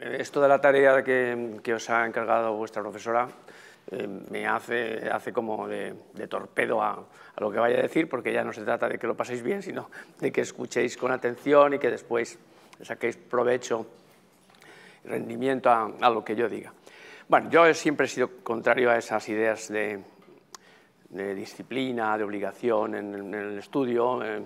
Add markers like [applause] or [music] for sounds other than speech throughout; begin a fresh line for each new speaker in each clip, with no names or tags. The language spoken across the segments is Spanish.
Eh, esto de la tarea que, os ha encargado vuestra profesora eh, me hace, hace como de, torpedo a, lo que vaya a decir, porque ya no se trata de que lo paséis bien, sino de que escuchéis con atención y que después saquéis provecho y rendimiento a, lo que yo diga. Bueno, yo siempre he sido contrario a esas ideas de, disciplina, de obligación en, el estudio. Eh,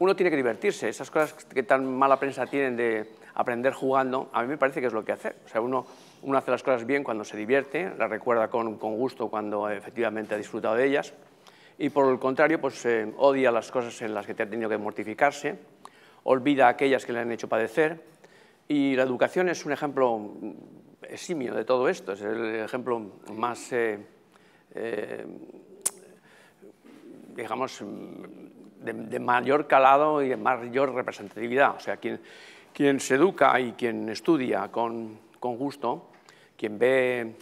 uno tiene que divertirse, esas cosas que tan mala prensa tienen de aprender jugando, a mí me parece que es lo que hace, O sea, uno, uno hace las cosas bien cuando se divierte, las recuerda con, gusto cuando efectivamente ha disfrutado de ellas, y por el contrario, pues eh, odia las cosas en las que te ha tenido que mortificarse, olvida aquellas que le han hecho padecer, y la educación es un ejemplo eximio de todo esto, es el ejemplo más, eh, eh, digamos, de, mayor calado y de mayor representatividad. O sea, quien, quien se educa y quien estudia con, gusto, quien ve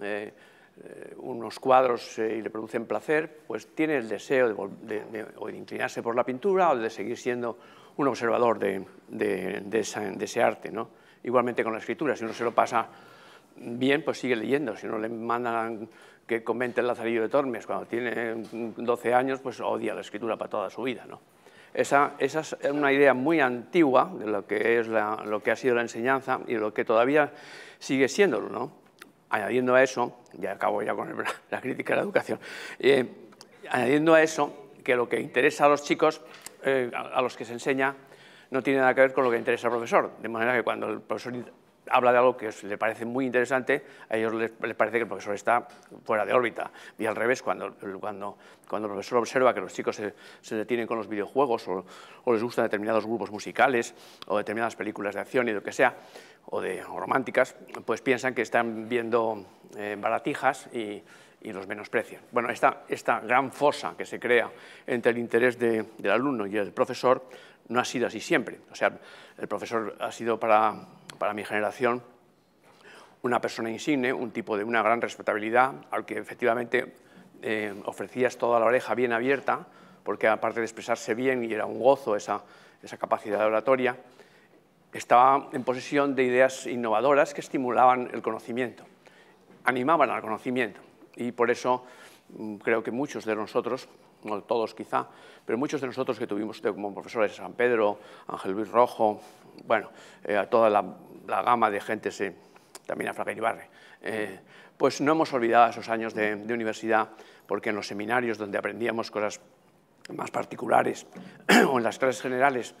eh, unos cuadros eh, y le producen placer, pues tiene el deseo de, o inclinarse por la pintura o de seguir siendo un observador de, ese arte. ¿no? Igualmente con la escritura, si no se lo pasa bien, pues sigue leyendo. Si no le mandan que comente el Lazarillo de Tormes cuando tiene 12 años, pues odia la escritura para toda su vida. ¿no? Esa, es una idea muy antigua de lo que, es lo que ha sido la enseñanza y lo que todavía sigue siéndolo. ¿no? Añadiendo a eso, ya acabo ya con [laughs] la crítica a la educación, eh, añadiendo a eso que lo que interesa a los chicos, eh, a, a los que se enseña, no tiene nada que ver con lo que interesa al profesor. De manera que cuando el profesor habla de algo que le parece muy interesante, a ellos les, parece que el profesor está fuera de órbita. Y al revés, cuando, cuando, cuando el profesor observa que los chicos se, detienen con los videojuegos o, les gustan determinados grupos musicales o determinadas películas de acción y lo que sea, o, de, románticas, pues piensan que están viendo eh, baratijas y, los menosprecian. Bueno, esta, esta, gran fosa que se crea entre el interés del alumno y el profesor no ha sido así siempre. O sea, el profesor ha sido para para mi generación una persona insigne, un tipo de una gran respetabilidad, al que efectivamente eh, ofrecías toda la oreja bien abierta, porque aparte de expresarse bien, y era un gozo esa, esa capacidad de oratoria, estaba en posesión de ideas innovadoras que estimulaban el conocimiento, animaban al conocimiento. Y por eso mm, creo que muchos de nosotros, no todos quizá, pero muchos de nosotros que tuvimos como profesores San Pedro, Ángel Luis Rojo, bueno, eh, a toda la, gama de gente, también a Fraga Ibarre, eh, pues no hemos olvidado esos años de, universidad, porque en los seminarios donde aprendíamos cosas más particulares [clears throat] o en las clases generales,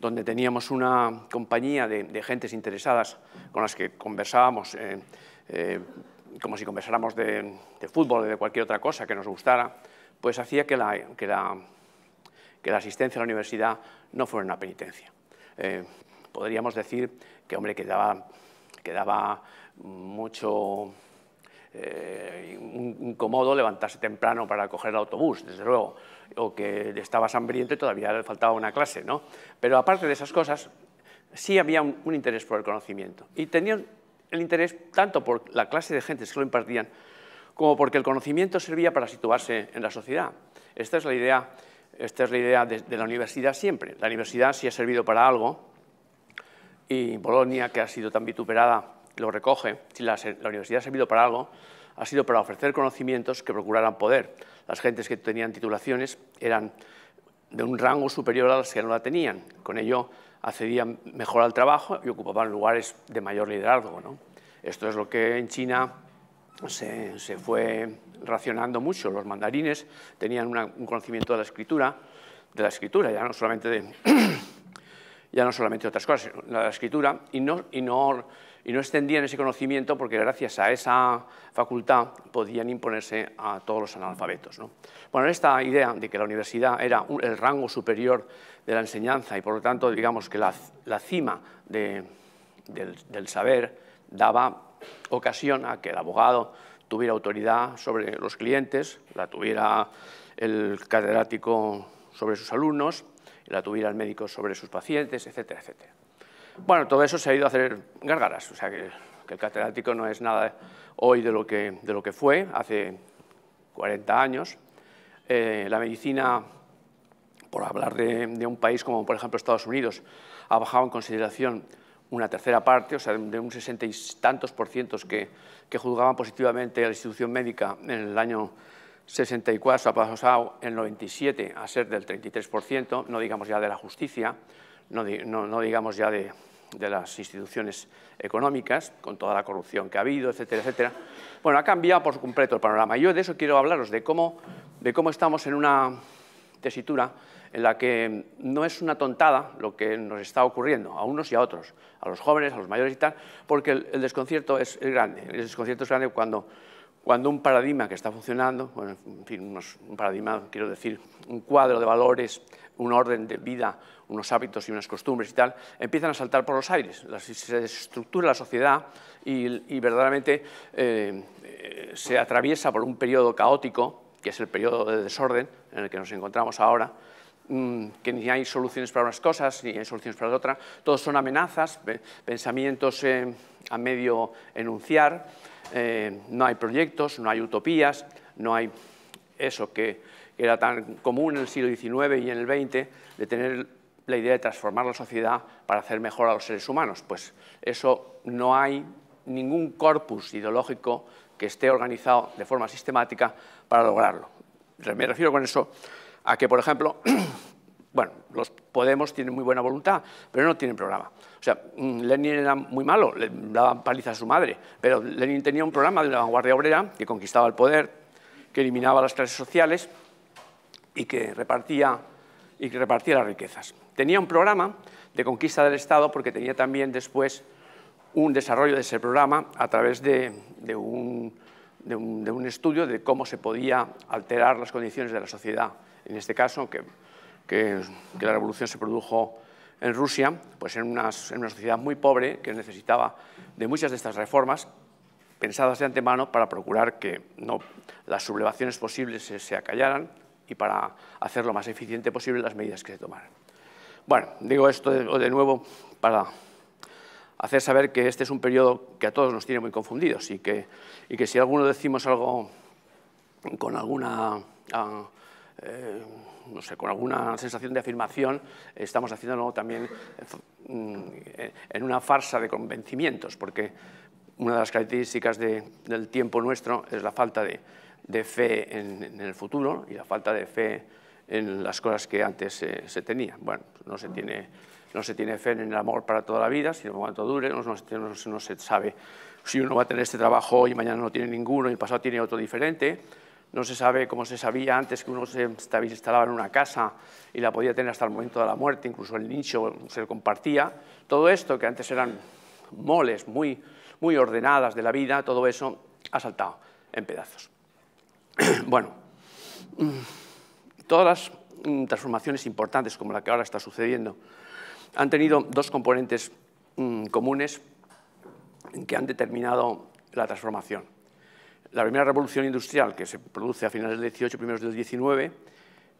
donde teníamos una compañía de, gentes interesadas con las que conversábamos, eh, como si conversáramos de, fútbol o de cualquier otra cosa que nos gustara, pues hacía que la, asistencia a la universidad no fuera una penitencia podríamos decir que, hombre, quedaba, quedaba mucho eh, incómodo levantarse temprano para coger el autobús, desde luego, o que estabas hambriento y todavía le faltaba una clase, ¿no? Pero aparte de esas cosas, sí había un, interés por el conocimiento. Y tenían el interés tanto por la clase de gente que lo impartían, como porque el conocimiento servía para situarse en la sociedad. Esta es la idea, esta es la idea de, de la universidad siempre. La universidad, si ha servido para algo, y Bolonia, que ha sido tan vituperada, lo recoge, si la, universidad ha servido para algo, ha sido para ofrecer conocimientos que procuraran poder. Las gentes que tenían titulaciones eran de un rango superior a las que no la tenían. Con ello accedían mejor al trabajo y ocupaban lugares de mayor liderazgo. ¿no? Esto es lo que en China se, se fue racionando mucho. Los mandarines tenían un conocimiento de la escritura, de la escritura, ya no solamente de, [clears throat] ya no solamente otras cosas, la escritura, y no, extendían ese conocimiento porque gracias a esa facultad podían imponerse a todos los analfabetos. ¿no? Bueno, esta idea de que la universidad era el rango superior de la enseñanza y por lo tanto, digamos que la, cima del saber daba ocasión a que el abogado tuviera autoridad sobre los clientes, la tuviera el catedrático sobre sus alumnos, la tuviera el médico sobre sus pacientes, etcétera, etcétera. Bueno, todo eso se ha ido a hacer gargaras, o sea que, el catedrático no es nada hoy de lo que, de lo que fue hace 40 años. Eh, la medicina, por hablar de, un país como por ejemplo Estados Unidos, ha bajado en consideración una tercera parte, o sea, de un 60 y tantos por cientos que, que juzgaban positivamente a la institución médica en el año 64 ha pasado el 97 a ser del 33%, no digamos ya de la justicia, no, digamos ya de, las instituciones económicas, con toda la corrupción que ha habido, etcétera, etcétera. Bueno, ha cambiado por completo el panorama. Yo de eso quiero hablaros, de cómo, de cómo estamos en una tesitura en la que no es una tontada lo que nos está ocurriendo a unos y a otros, a los jóvenes, a los mayores y tal, porque el, desconcierto es grande. El desconcierto es grande cuando cuando un paradigma que está funcionando, en fin, un paradigma, quiero decir, un cuadro de valores, un orden de vida, unos hábitos y unas costumbres y tal, empiezan a saltar por los aires, se estructura la sociedad y, verdaderamente eh, eh, se atraviesa por un periodo caótico, que es el periodo de desorden en el que nos encontramos ahora, mm, que ni hay soluciones para unas cosas ni hay soluciones para otras, todos son amenazas, pensamientos eh, a medio enunciar, eh, no hay proyectos, no hay utopías, no hay eso que era tan común en el siglo XIX y en el XX, de tener la idea de transformar la sociedad para hacer mejor a los seres humanos. Pues eso no hay ningún corpus ideológico que esté organizado de forma sistemática para lograrlo. Me refiero con eso a que, por ejemplo, [clears throat] Bueno, los Podemos tienen muy buena voluntad, pero no tienen programa. O sea, mm, Lenin era muy malo, le daban paliza a su madre, pero Lenin tenía un programa de la vanguardia obrera que conquistaba el poder, que eliminaba las clases sociales y que repartía, y que repartía las riquezas. Tenía un programa de conquista del Estado porque tenía también después un desarrollo de ese programa a través de, un, de un estudio de cómo se podía alterar las condiciones de la sociedad. En este caso, que que, la revolución se produjo en Rusia, pues en, una sociedad muy pobre que necesitaba de muchas de estas reformas pensadas de antemano para procurar que no, las sublevaciones posibles se, acallaran y para hacer lo más eficiente posible las medidas que se tomaran. Bueno, digo esto de, nuevo para hacer saber que este es un periodo que a todos nos tiene muy confundidos y que, y que si alguno decimos algo con alguna... Ah, eh, no sé, con alguna sensación de afirmación, estamos haciéndolo también mm, en una farsa de convencimientos, porque una de las características del tiempo nuestro es la falta de, fe en, el futuro y la falta de fe en las cosas que antes eh, se, tenían. Bueno, pues no se tiene fe en el amor para toda la vida, si sino cuanto dure, no, no, se sabe si uno va a tener este trabajo hoy, mañana no tiene ninguno y el pasado tiene otro diferente no se sabe cómo se sabía antes que uno se instalaba en una casa y la podía tener hasta el momento de la muerte, incluso el nicho se compartía. Todo esto, que antes eran moles muy, muy ordenadas de la vida, todo eso ha saltado en pedazos. [clears throat] Bueno, todas las mm, transformaciones importantes como la que ahora está sucediendo han tenido dos componentes mm, comunes que han determinado la transformación la primera revolución industrial que se produce a finales del 18, primeros del 19,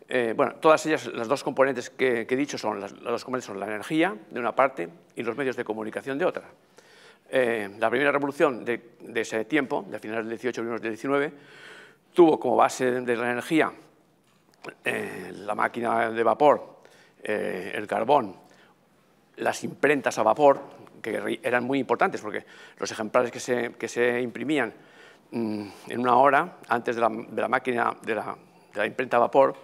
eh, bueno, todas ellas, las dos componentes que, he dicho son, las, son la energía de una parte y los medios de comunicación de otra. Eh, la primera revolución de, ese tiempo, de finales del 18, primeros del 19, tuvo como base de la energía eh, la máquina de vapor, el carbón, las imprentas a vapor, que eran muy importantes porque los ejemplares que se, que se imprimían Mm, en una hora, antes de la, máquina de la, imprenta a vapor,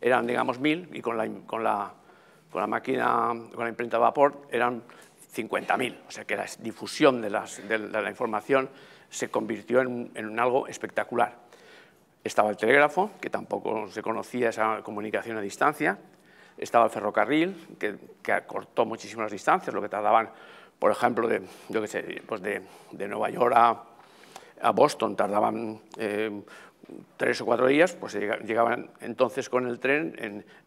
eran, digamos, mil y con la, con la, con la máquina, con la imprenta a vapor, eran 50.000. O sea que la difusión de, la información se convirtió en, en, algo espectacular. Estaba el telégrafo, que tampoco se conocía esa comunicación a distancia. Estaba el ferrocarril, que, que acortó muchísimas distancias, lo que tardaban, por ejemplo, de, yo qué sé, pues de, de Nueva York a, a Boston tardaban eh, tres o cuatro días, pues llegaban entonces con el tren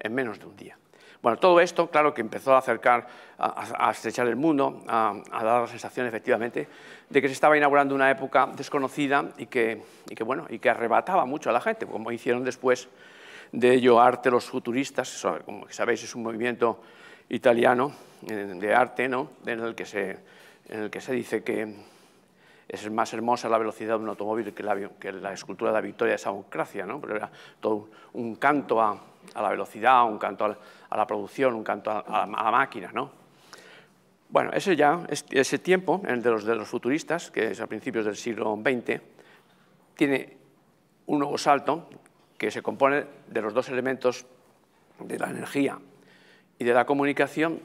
en, menos de un día. Bueno, todo esto, claro, que empezó a acercar, a, estrechar el mundo, a, dar la sensación, efectivamente, de que se estaba inaugurando una época desconocida y que, bueno, y que arrebataba mucho a la gente, como hicieron después de ello arte los futuristas, como sabéis, es un movimiento italiano eh, de arte, ¿no?, en el que se, en el que se dice que es más hermosa la velocidad de un automóvil que la, escultura de la victoria de Samoncracia, ¿no? pero era todo un, canto a, la velocidad, un canto a, la, producción, un canto a, la máquina. ¿no? Bueno, ese, ya, ese tiempo, el de de los futuristas, que es a principios del siglo XX, tiene un nuevo salto que se compone de los dos elementos de la energía y de la comunicación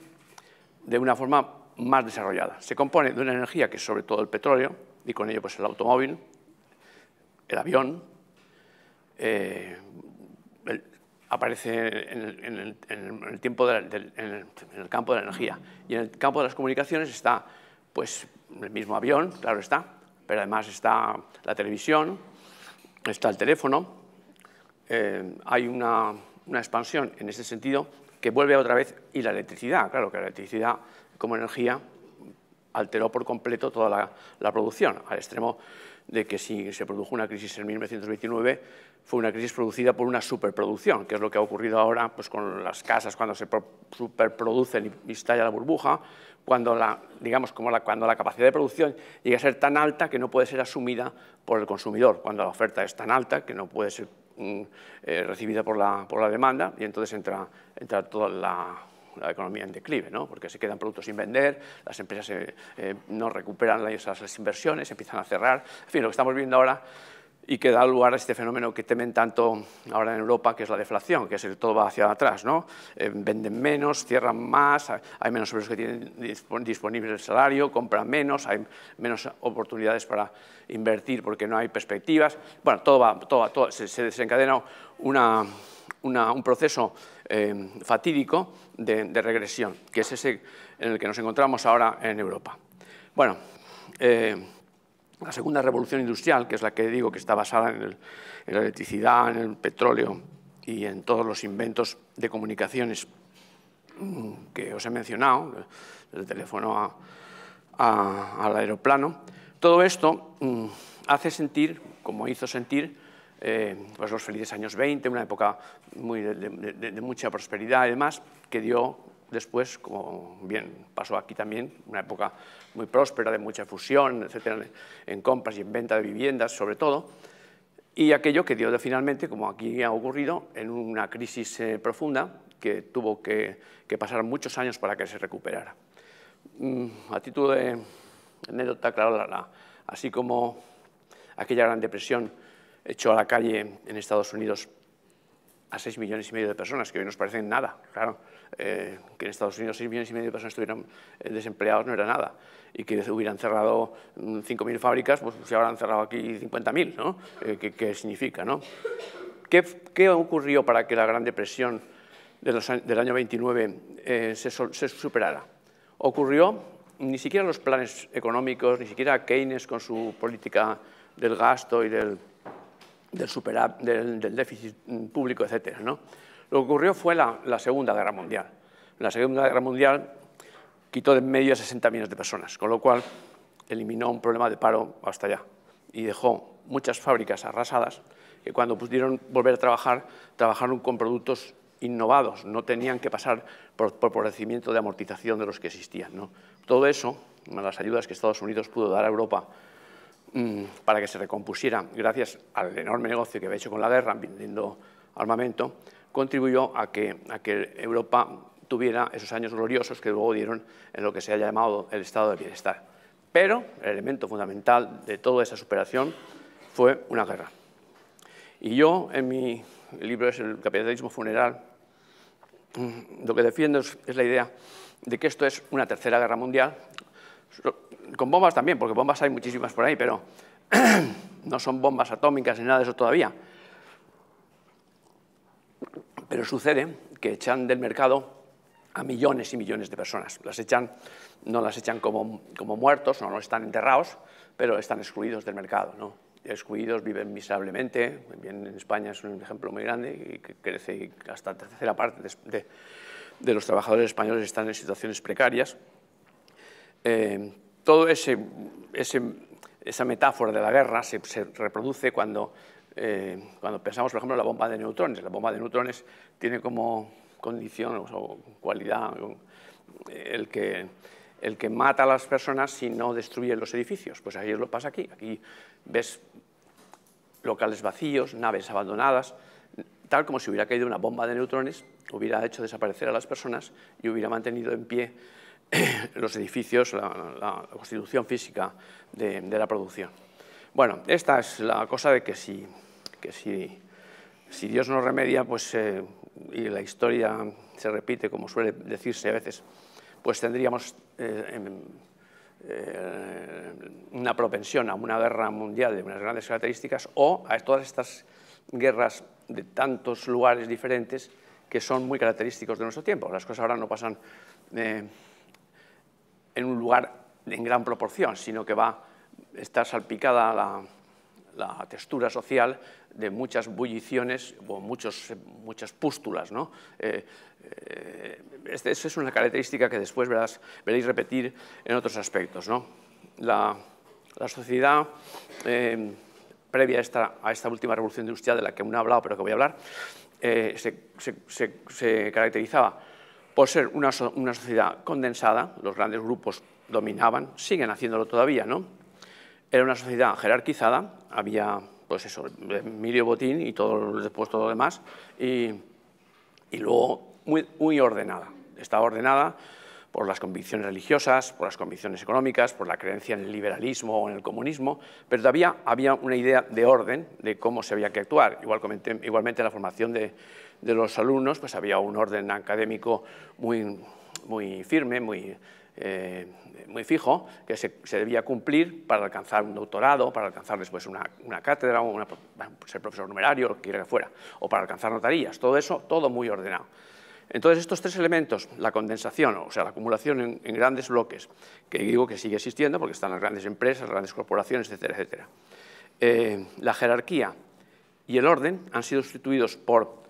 de una forma más desarrollada. Se compone de una energía que es sobre todo el petróleo, y con ello pues, el automóvil, el avión, eh, aparece en el, tiempo en el, campo de la energía. Y en el campo de las comunicaciones está pues, el mismo avión, claro está, pero además está la televisión, está el teléfono. Eh, hay una, una expansión en ese sentido que vuelve otra vez y la electricidad, claro que la electricidad como energía alteró por completo toda la, producción, al extremo de que si se produjo una crisis en 1929, fue una crisis producida por una superproducción, que es lo que ha ocurrido ahora pues, con las casas, cuando se superproducen y estalla la burbuja, cuando la, digamos, como la, cuando la capacidad de producción llega a ser tan alta que no puede ser asumida por el consumidor, cuando la oferta es tan alta que no puede ser mm, eh, recibida por la, por la demanda, y entonces entra, entra toda la la economía en declive, ¿no? porque se quedan productos sin vender, las empresas eh, eh, no recuperan esas, las inversiones, empiezan a cerrar. En fin, lo que estamos viendo ahora y que da lugar a este fenómeno que temen tanto ahora en Europa, que es la deflación, que es el todo va hacia atrás, ¿no? Eh, venden menos, cierran más, hay menos obreros que tienen disponible el salario, compran menos, hay menos oportunidades para invertir porque no hay perspectivas. Bueno, todo va, todo, todo se, desencadena una, un proceso Em, fatídico de, regresión, que es ese en el que nos encontramos ahora en Europa. Bueno, eh, la segunda revolución industrial, que es la que digo que está basada en, la electricidad, en el petróleo y en todos los inventos de comunicaciones mm, que os he mencionado, del teléfono al aeroplano, todo esto mm, hace sentir, como hizo sentir, eh, pues los felices años 20, una época de, mucha prosperidad y demás, que dio después, como bien pasó aquí también, una época muy próspera, de mucha fusión, etcétera, en compras y en venta de viviendas, sobre todo, y aquello que dio finalmente, como aquí ha ocurrido, en una crisis eh, profunda que tuvo que, pasar muchos años para que se recuperara. Mm, a título de anécdota, claro, así como aquella gran depresión echó a la calle en Estados Unidos a 6 millones y medio de personas, que hoy nos parecen nada, claro, eh, que en Estados Unidos 6 millones y medio de personas estuvieran eh, desempleados no era nada, y que hubieran cerrado 5.000 mm, fábricas, pues se pues, habrán cerrado aquí 50.000, ¿no? Eh, ¿qué, significa, no? ¿Qué, ¿Qué, ocurrió para que la Gran Depresión del año 29 se, se superara? Ocurrió ni siquiera los planes económicos, ni siquiera Keynes con su política del gasto y del del, del, déficit mm, público, etc. Lo que ocurrió fue la, Segunda Guerra Mundial. La Segunda Guerra Mundial quitó de medio a 60 millones de personas, con lo cual eliminó un problema de paro hasta allá y dejó muchas fábricas arrasadas que cuando pudieron volver a trabajar, trabajaron con productos innovados, no tenían que pasar por, por procedimiento de amortización de los que existían. Todo eso, las ayudas que Estados Unidos pudo dar a Europa Mm, para que se recompusiera gracias al enorme negocio que había hecho con la guerra, vendiendo armamento, contribuyó a que, Europa tuviera esos años gloriosos que luego dieron en lo que se ha llamado el estado de bienestar. Pero el elemento fundamental de toda esa superación fue una guerra. Y yo, en mi libro es El capitalismo funeral, mm, lo que defiendo es la idea de que esto es una tercera guerra mundial con bombas también, porque bombas hay muchísimas por ahí, pero [clears throat] no son bombas atómicas ni nada de eso todavía. Pero sucede que echan del mercado a millones y millones de personas. Las echan, no las echan como, muertos, no, no están enterrados, pero están excluidos del mercado. ¿no? Excluidos, viven miserablemente. Bien, en España es un ejemplo muy grande y que crece hasta la tercera parte de los trabajadores españoles están en situaciones precarias eh, todo esa metáfora de la guerra se, reproduce eh, cuando, pensamos, por ejemplo, en la bomba de neutrones. La bomba de neutrones tiene como condición o cualidad el que, mata a las personas si no destruye los edificios. Pues ahí es lo pasa aquí. Aquí ves locales vacíos, naves abandonadas, tal como si hubiera caído una bomba de neutrones, hubiera hecho desaparecer a las personas y hubiera mantenido en pie [clears throat] los edificios, la, constitución física de, la producción. Bueno, esta es la cosa de que si, que si, si Dios no remedia, pues, eh, y la historia se repite, como suele decirse a veces, pues tendríamos eh, eh, una propensión a una guerra mundial de unas grandes características o a todas estas guerras de tantos lugares diferentes que son muy característicos de nuestro tiempo. Las cosas ahora no pasan en un lugar en gran proporción, sino que va a estar salpicada la, textura social de muchas bulliciones o muchos, muchas pústulas. ¿no? Eh, eh, este, esa es una característica que después verás, veréis repetir en otros aspectos. ¿no? La, sociedad eh, previa a esta, última revolución industrial de la que aún no he hablado, pero que voy a hablar, se caracterizaba por ser una, sociedad condensada, los grandes grupos dominaban, siguen haciéndolo todavía, ¿no? Era una sociedad jerarquizada, había, pues eso, Emilio Botín y todo después todo lo demás, y, luego muy, ordenada. Estaba ordenada por las convicciones religiosas, por las convicciones económicas, por la creencia en el liberalismo o en el comunismo, pero todavía había una idea de orden de cómo se había que actuar. Igual igualmente la formación de, de los alumnos, pues había un orden académico muy, muy firme, muy, eh, muy fijo, que se, debía cumplir para alcanzar un doctorado, para alcanzar después una, cátedra, pues ser profesor numerario, lo que quiera que fuera, o para alcanzar notarías, todo eso, todo muy ordenado. Entonces, estos tres elementos, la condensación, o sea, la acumulación en, grandes bloques, que digo que sigue existiendo porque están las grandes empresas, las grandes corporaciones, etcétera, etcétera. Eh, la jerarquía y el orden han sido sustituidos por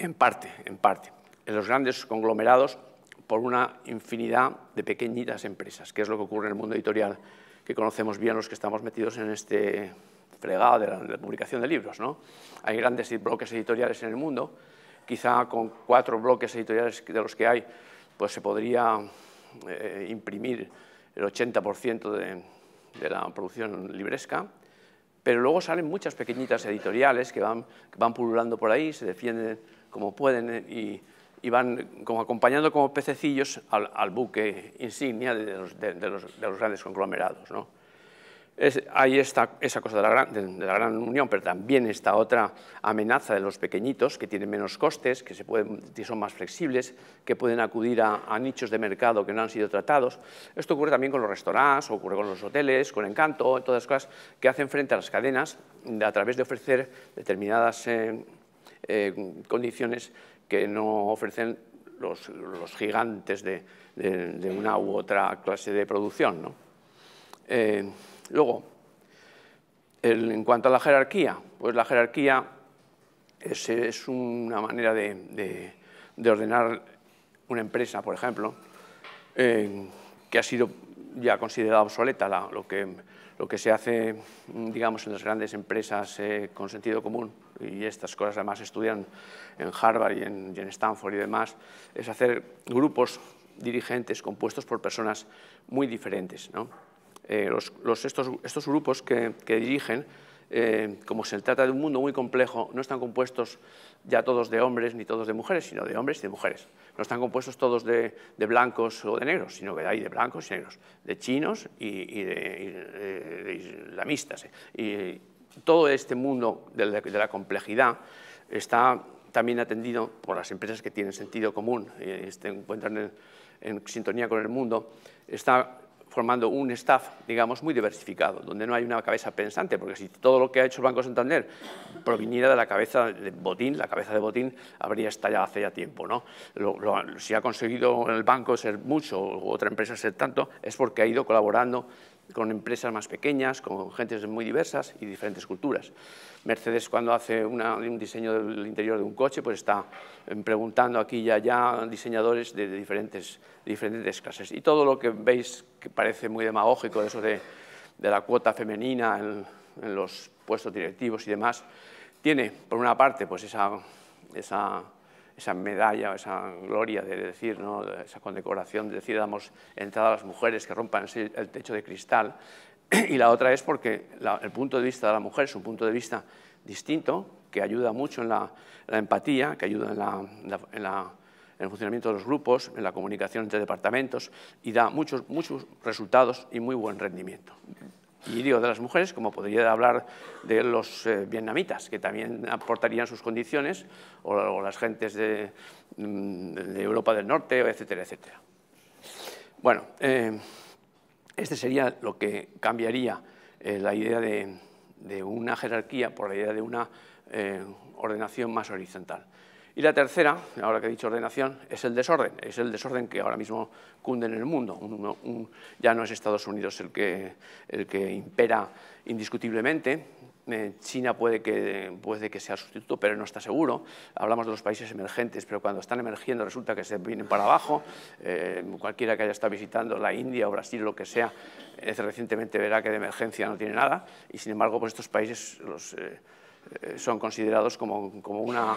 en parte, en parte. En los grandes conglomerados por una infinidad de pequeñitas empresas, que es lo que ocurre en el mundo editorial, que conocemos bien los que estamos metidos en este fregado de la, publicación de libros. Hay grandes bloques editoriales en el mundo, quizá con cuatro bloques editoriales de los que hay, pues se podría eh, imprimir el 80% de, la producción libresca, pero luego salen muchas pequeñitas editoriales que van, que van pululando por ahí, se defienden como pueden eh, y, van como acompañando como pececillos al, buque insignia de los, grandes conglomerados. ¿no? Es, hay esta, esa cosa de la, gran, de la, gran, unión, pero también esta otra amenaza de los pequeñitos, que tienen menos costes, que, se pueden, son más flexibles, que pueden acudir a, nichos de mercado que no han sido tratados. Esto ocurre también con los restaurantes, ocurre con los hoteles, con Encanto, todas las cosas que hacen frente a las cadenas a través de ofrecer determinadas... Eh, eh, condiciones que no ofrecen los, gigantes de, una u otra clase de producción. Eh, luego, en cuanto a la jerarquía, pues la jerarquía es, una manera de, ordenar una empresa, por ejemplo, eh, que ha sido ya considerada obsoleta, lo que lo que se hace, mm, digamos, en las grandes empresas eh, con sentido común, y estas cosas además estudian en Harvard y en, Stanford y demás, es hacer grupos dirigentes compuestos por personas muy diferentes. ¿no? Eh, estos, grupos que dirigen eh, como se trata de un mundo muy complejo, no están compuestos ya todos de hombres ni todos de mujeres, sino de hombres y de mujeres. No están compuestos todos de, blancos o de negros, sino que hay de blancos y negros, de chinos y, eh, de, islamistas. Y todo este mundo de la, complejidad está también atendido por las empresas que tienen sentido común, y eh, se este, encuentran en, en sintonía con el mundo, está formando un staff, digamos, muy diversificado, donde no hay una cabeza pensante, porque si todo lo que ha hecho el Banco Santander proviniera de la cabeza de Botín, la cabeza de Botín habría estallado hace ya tiempo. ¿no? Lo, si ha conseguido el banco ser mucho o otra empresa ser tanto, es porque ha ido colaborando con empresas más pequeñas, con gentes muy diversas y diferentes culturas. Mercedes cuando hace un diseño del interior de un coche, pues está eh, preguntando aquí y allá diseñadores de diferentes, diferentes clases. Y todo lo que veis que parece muy demagógico, eso de, la cuota femenina en, en, los puestos directivos y demás, tiene por una parte pues esa, esa esa medalla, esa gloria de decir, ¿no? esa condecoración de decir damos entrada a las mujeres que rompan el techo de cristal. [clears throat] Y la otra es porque el punto de vista de la mujer es un punto de vista distinto, que ayuda mucho en la, empatía, que ayuda en, el funcionamiento de los grupos, en la comunicación entre departamentos y da muchos, muchos resultados y muy buen rendimiento y digo de las mujeres, como podría hablar de los eh, vietnamitas, que también aportarían sus condiciones, o, las gentes mm, de, Europa del Norte, etcétera, etcétera. Bueno, eh, este sería lo que cambiaría eh, la idea de, una jerarquía por la idea de una ordenación más horizontal. Y la tercera, ahora que he dicho ordenación, es el desorden. Es el desorden que ahora mismo cunde en el mundo. ya no es Estados Unidos el que, impera indiscutiblemente. Eh, China puede que, puede que sea sustituto, pero no está seguro. Hablamos de los países emergentes, pero cuando están emergiendo resulta que se vienen para abajo. Eh, cualquiera que haya estado visitando la India o Brasil, lo que sea, eh, recientemente verá que de emergencia no tiene nada. Y sin embargo, pues, estos países los, son considerados como una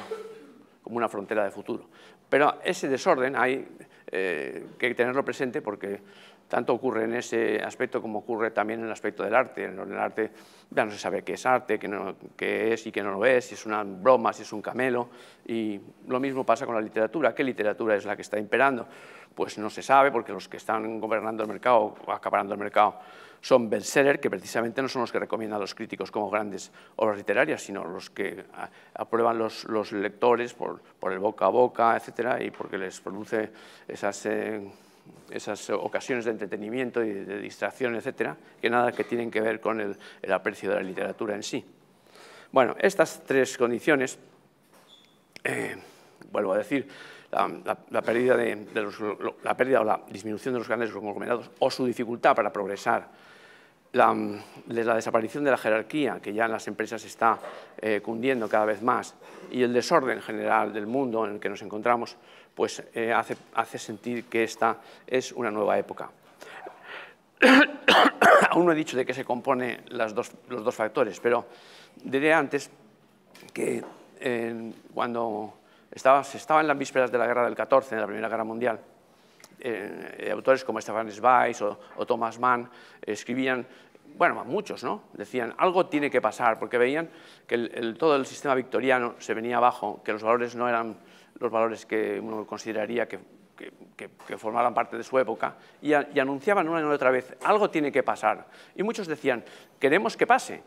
como una frontera de futuro. Pero ese desorden hay eh, que tenerlo presente porque tanto ocurre en ese aspecto como ocurre también en el aspecto del arte. En el arte ya no se sabe qué es arte, qué, qué es y qué no lo es, si es una broma, si es un camelo. Y lo mismo pasa con la literatura. ¿Qué literatura es la que está imperando? Pues no se sabe porque los que están gobernando el mercado o acaparando el mercado son bestseller, que precisamente no son los que recomiendan a los críticos como grandes obras literarias, sino los que aprueban los, lectores por, el boca a boca, etcétera, y porque les produce eh, esas, ocasiones de entretenimiento y de, distracción, etcétera, que nada que tienen que ver con el, aprecio de la literatura en sí. Bueno, estas tres condiciones, eh, vuelvo a decir, la, pérdida la, pérdida o la disminución de los grandes conglomerados o su dificultad para progresar la, la desaparición de la jerarquía, que ya en las empresas está eh, cundiendo cada vez más, y el desorden general del mundo en el que nos encontramos, pues eh, hace, hace sentir que esta es una nueva época. [coughs] Aún no he dicho de qué se componen las los dos factores, pero diré antes que eh, cuando estaba, se estaba en las vísperas de la guerra del 14, de la Primera Guerra Mundial, eh, autores como Stefan Zweig o, Thomas Mann escribían, bueno, muchos, ¿no? Decían, algo tiene que pasar, porque veían que todo el sistema victoriano se venía abajo, que los valores no eran los valores que uno consideraría que, formaban parte de su época, y, anunciaban una y otra vez, algo tiene que pasar. Y muchos decían, queremos que pase,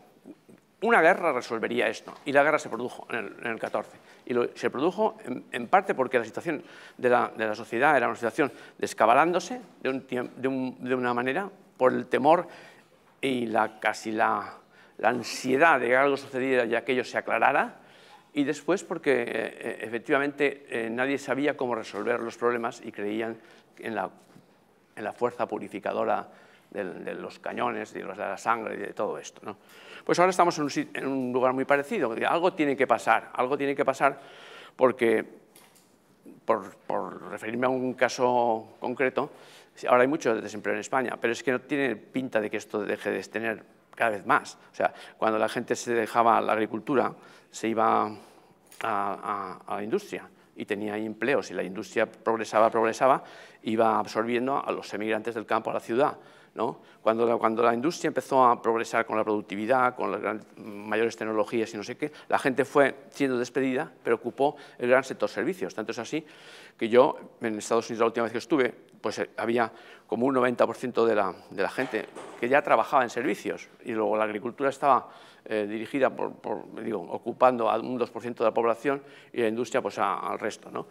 una guerra resolvería esto, y la guerra se produjo en el, 14 y se produjo en, parte porque la situación de la, de la, sociedad era una situación descabalándose de, una manera por el temor y la, casi la, ansiedad de que algo sucediera y aquello se aclarara, y después porque eh, eh, efectivamente eh, nadie sabía cómo resolver los problemas y creían en la, en la fuerza purificadora de, los cañones, de, los, de, la sangre y de todo esto. Pues ahora estamos en un, lugar muy parecido, algo tiene que pasar, algo tiene que pasar porque, por, referirme a un caso concreto, ahora hay mucho desempleo en España, pero es que no tiene pinta de que esto deje de tener cada vez más. O sea, cuando la gente se dejaba la agricultura, se iba a la industria y tenía empleos y la industria progresaba, progresaba, iba absorbiendo a los emigrantes del campo a la ciudad. ¿no? Cuando, la, cuando la industria empezó a progresar con la productividad, con las mayores tecnologías y no sé qué, la gente fue siendo despedida, pero ocupó el gran sector servicios. Tanto es así que yo en Estados Unidos la última vez que estuve, pues eh, había como un 90% de la, de la gente que ya trabajaba en servicios y luego la agricultura estaba eh, dirigida por, digo, ocupando a un 2% de la población y la industria pues, al resto.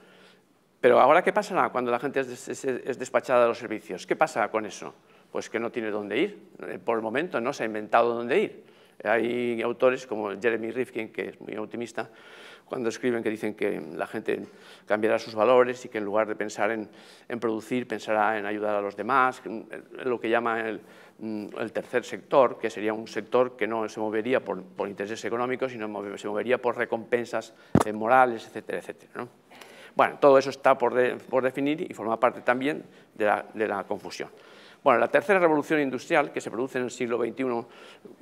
Pero ahora, ¿qué pasa cuando la gente es, despachada de los servicios? ¿Qué pasa con eso? Pues que no tiene dónde ir. Eh, por el momento no se ha inventado dónde ir. Hay autores como Jeremy Rifkin, que es muy optimista, cuando escriben que dicen que la gente cambiará sus valores y que en lugar de pensar en, producir, pensará en ayudar a los demás, lo que llama mm, el, tercer sector, que sería un sector que no se movería por, intereses económicos, sino se movería por recompensas eh, morales, etcétera, etcétera. Bueno, todo eso está por, definir y forma parte también de la confusión. Bueno, la tercera revolución industrial, que se produce en el siglo XXI,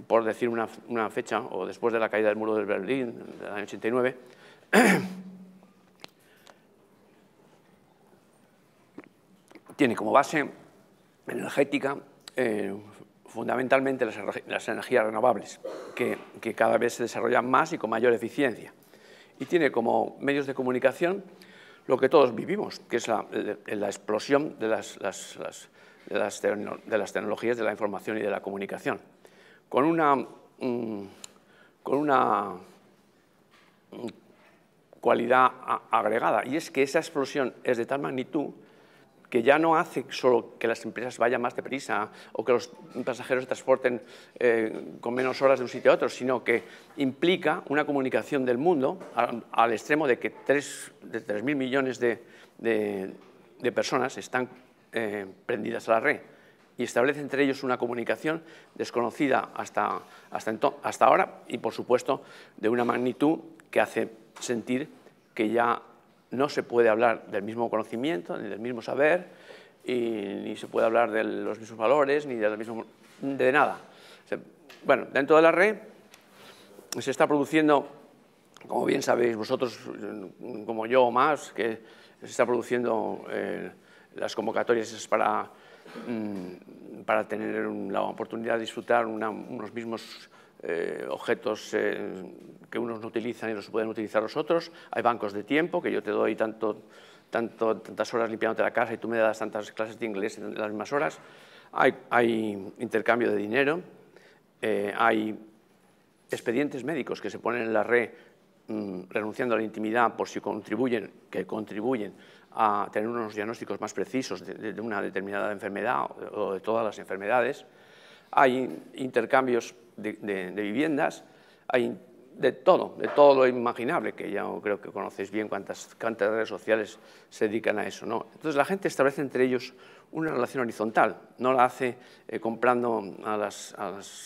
por decir una, fecha, o después de la caída del muro de Berlín, del año 89, [clears throat] tiene como base energética eh, fundamentalmente las, energías renovables, que, cada vez se desarrollan más y con mayor eficiencia. Y tiene como medios de comunicación lo que todos vivimos, que es la, explosión de las, las de las, tecnologías de la información y de la comunicación, con una, mm, con una mm, cualidad agregada, y es que esa explosión es de tal magnitud que ya no hace solo que las empresas vayan más deprisa o que los pasajeros transporten eh, con menos horas de un sitio a otro, sino que implica una comunicación del mundo al, extremo de que 3.000 millones de personas están eh, prendidas a la red y establece entre ellos una comunicación desconocida hasta, hasta, hasta ahora y, por supuesto, de una magnitud que hace sentir que ya no se puede hablar del mismo conocimiento, ni del mismo saber, y, ni se puede hablar de los mismos valores, ni de, de nada. bueno, dentro de la red se está produciendo, como bien sabéis vosotros, como yo o más, que se está produciendo... el eh, las convocatorias es para, mm, para tener la oportunidad de disfrutar unos mismos eh, objetos eh, que unos no utilizan y los pueden utilizar los otros. Hay bancos de tiempo que yo te doy tantas horas limpiándote la casa y tú me das tantas clases de inglés en las mismas horas. Hay, intercambio de dinero, eh, hay expedientes médicos que se ponen en la red mm, renunciando a la intimidad por si contribuyen, que contribuyen a tener unos diagnósticos más precisos de, una determinada enfermedad o de todas las enfermedades. Hay intercambios de, viviendas, hay de todo, de todo lo imaginable, que ya creo que conocéis bien cuántas, redes sociales se dedican a eso. ¿no? Entonces la gente establece entre ellos una relación horizontal, no la hace eh, comprando a las,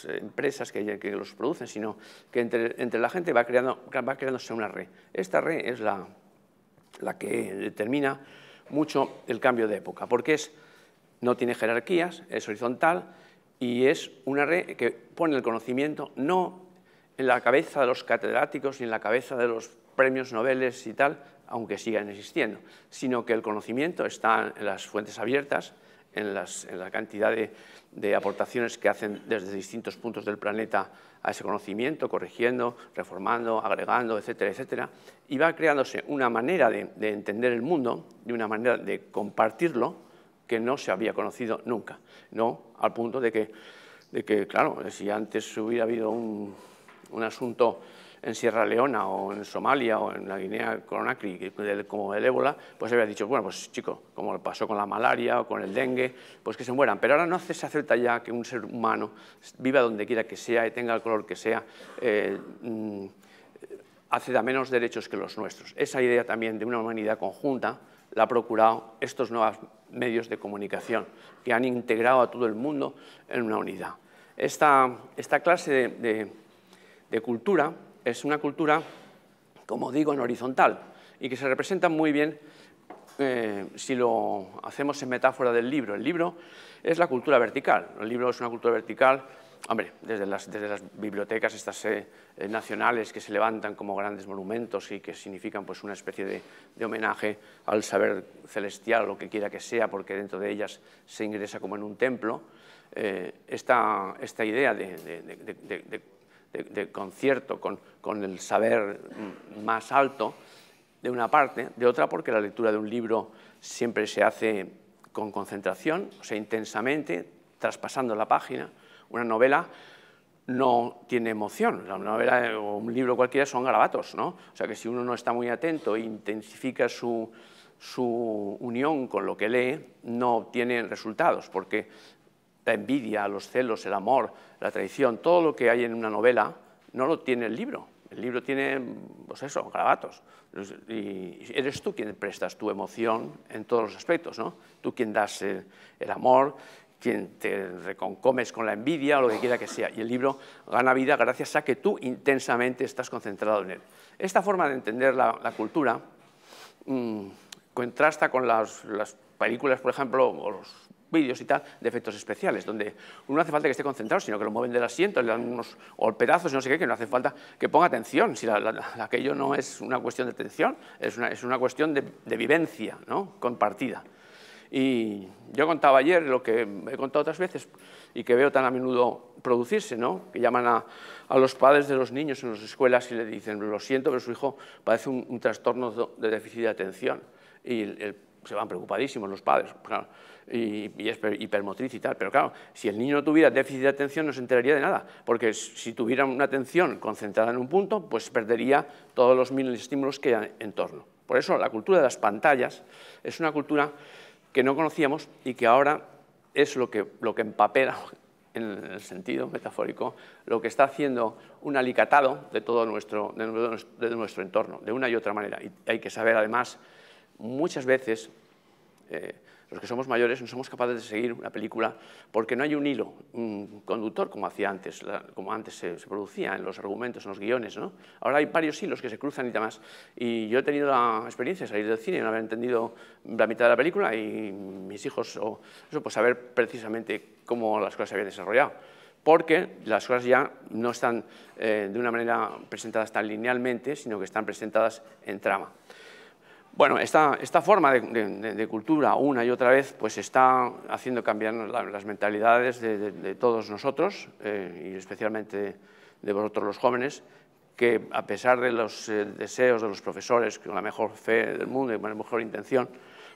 empresas que, que, los producen, sino que entre, entre la gente va, creando, va creándose una red. Esta red es la, la que determina mucho el cambio de época, porque no tiene jerarquías, es horizontal y es una red que pone el conocimiento no en la cabeza de los catedráticos ni en la cabeza de los premios Nobel y tal, aunque sigan existiendo, sino que el conocimiento está en las fuentes abiertas, en, la cantidad de aportaciones que hacen desde distintos puntos del planeta a ese conocimiento, corrigiendo, reformando, agregando, etcétera, etcétera, y va creándose una manera de, entender el mundo, de una manera de compartirlo, que no se había conocido nunca, ¿no? Al punto de que, de que claro, si antes hubiera habido un, un asunto en Sierra Leona o en Somalia o en la Guinea Conakry como el ébola, pues había dicho, bueno, pues chico, como pasó con la malaria o con el dengue, pues que se mueran. Pero ahora no se acepta ya que un ser humano viva donde quiera que sea y tenga el color que sea, eh, mm, a menos derechos que los nuestros. Esa idea también de una humanidad conjunta la ha procurado estos nuevos medios de comunicación que han integrado a todo el mundo en una unidad. Esta, clase de, de cultura es una cultura, como digo, en horizontal y que se representa muy bien eh, si lo hacemos en metáfora del libro. El libro es la cultura vertical. El libro es una cultura vertical, hombre, desde las, bibliotecas estas eh, eh, nacionales que se levantan como grandes monumentos y que significan pues, una especie de, homenaje al saber celestial, lo que quiera que sea, porque dentro de ellas se ingresa como en un templo. esta, idea de, de de, concierto con, el saber más alto, de una parte, de otra porque la lectura de un libro siempre se hace con concentración, o sea, intensamente, traspasando la página. Una novela no tiene emoción, una novela o un libro cualquiera son garabatos, ¿no? O sea, que si uno no está muy atento e intensifica su, su unión con lo que lee, no obtiene resultados, porque la envidia, los celos, el amor, la traición, todo lo que hay en una novela, no lo tiene el libro. El libro tiene, pues eso, grabatos. Y eres tú quien prestas tu emoción en todos los aspectos, ¿no? Tú quien das el, amor, quien te reconcomes con la envidia o lo que quiera que sea. Y el libro gana vida gracias a que tú intensamente estás concentrado en él. Esta forma de entender la, cultura mm, contrasta con las, las, películas, por ejemplo, o los vídeos y tal, de efectos especiales, donde uno no hace falta que esté concentrado, sino que lo mueven del asiento, le dan unos golpetazos y no sé qué, que no hace falta que ponga atención, si aquello no es una cuestión de atención, es una, es una cuestión de, vivencia ¿no? compartida. Y yo contaba ayer lo que he contado otras veces y que veo tan a menudo producirse, ¿no? que llaman a, a los padres de los niños en las escuelas y le dicen, lo siento, pero su hijo padece un, trastorno de déficit de atención. Y se van preocupadísimos los padres. Claro, y, es hipermotriz y tal. Pero claro, si el niño no tuviera déficit de atención no se enteraría de nada, porque si tuviera una atención concentrada en un punto, pues perdería todos los de estímulos que hay en torno. Por eso la cultura de las pantallas es una cultura que no conocíamos y que ahora es lo que, lo que empapela, [laughs] en el sentido metafórico, lo que está haciendo un alicatado de todo nuestro, de nuestro, entorno, de una y otra manera. Y hay que saber, además, muchas veces eh, los que somos mayores no somos capaces de seguir una película porque no hay un hilo un conductor como hacía antes, como antes se, producía en los argumentos, en los guiones. Ahora hay varios hilos que se cruzan y demás. Y yo he tenido la experiencia de salir del cine y no haber entendido la mitad de la película y mis hijos, o eso, pues saber precisamente cómo las cosas se habían desarrollado porque las cosas ya no están eh, de una manera presentadas tan linealmente, sino que están presentadas en trama. Bueno, esta, forma de, cultura una y otra vez pues está haciendo cambiar las mentalidades de, todos nosotros eh, y especialmente de vosotros los jóvenes que a pesar de los eh, deseos de los profesores con la mejor fe del mundo y con la mejor intención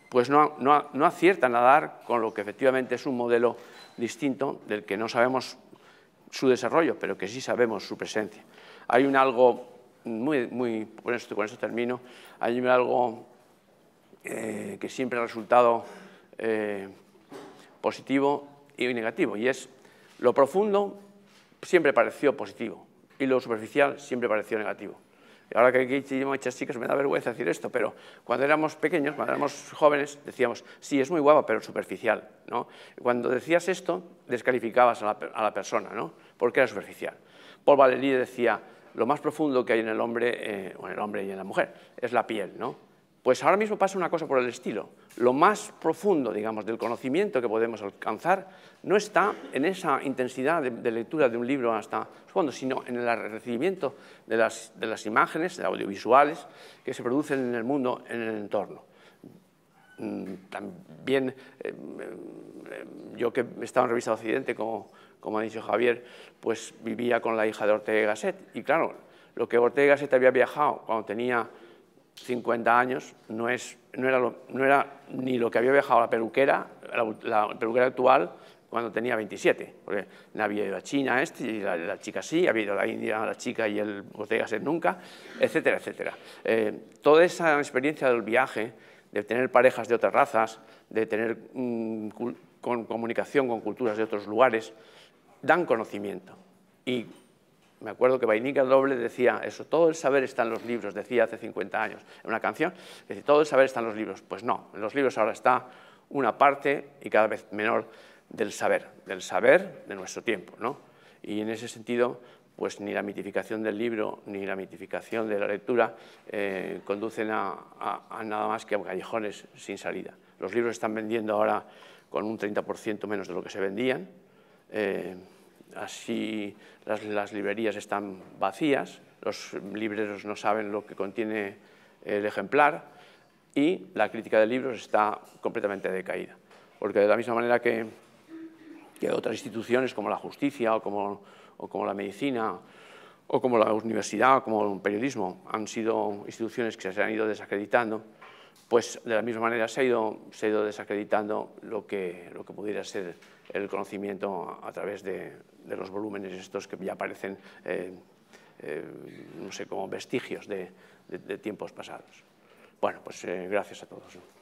pues no, aciertan a dar con lo que efectivamente es un modelo distinto del que no sabemos su desarrollo pero que sí sabemos su presencia. Hay un algo muy, muy con, esto, con esto termino, hay algo eh, que siempre ha resultado eh, positivo y negativo, y es lo profundo siempre pareció positivo y lo superficial siempre pareció negativo. Y ahora que aquí muchas chicas me da vergüenza decir esto, pero cuando éramos pequeños, cuando éramos jóvenes, decíamos, sí, es muy guapa, pero superficial. ¿no? Cuando decías esto, descalificabas a la, persona, ¿no? porque era superficial. por Valéry decía, lo más profundo que hay en el hombre, eh, o en el hombre y en la mujer, es la piel, ¿no? Pues ahora mismo pasa una cosa por el estilo. Lo más profundo, digamos, del conocimiento que podemos alcanzar no está en esa intensidad de, lectura de un libro hasta fondo, sino en el recibimiento de las, imágenes, de audiovisuales, que se producen en el mundo, en el entorno mm, también eh, eh, yo que estaba en Revista Occidente, como, ha dicho Javier, pues vivía con la hija de Ortega y Gasset. Y claro, lo que Ortega y Gasset había viajado cuando tenía 50 años, no, era, no era ni lo que había viajado la peluquera, la, peluquera actual, cuando tenía 27, porque no había ido a China este, y la, chica sí, había ido a la India la chica y el ser nunca, etcétera, etcétera. Eh, toda esa experiencia del viaje, de tener parejas de otras razas, de tener mm, con, comunicación con culturas de otros lugares, dan conocimiento. Y me acuerdo que Vainica Doble decía eso, todo el saber está en los libros, decía hace 50 años, en una canción, decía, todo el saber está en los libros. Pues no, en los libros ahora está una parte y cada vez menor del saber, del saber de nuestro tiempo. Y en ese sentido, pues ni la mitificación del libro ni la mitificación de la lectura eh, conducen a, nada más que a callejones sin salida. Los libros están vendiendo ahora con un 30% menos de lo que se vendían. Eh, así las, librerías están vacías, los libreros no saben lo que contiene el ejemplar y la crítica de libros está completamente decaída. Porque de la misma manera que, otras instituciones como la justicia o como la medicina o como la universidad o como el periodismo han sido instituciones que se han ido desacreditando, pues de la misma manera se ha ido, desacreditando lo que, lo que pudiera ser el conocimiento a, través de, los volúmenes estos que ya parecen, eh, eh, no sé, como vestigios de, tiempos pasados. Bueno, pues eh, gracias a todos.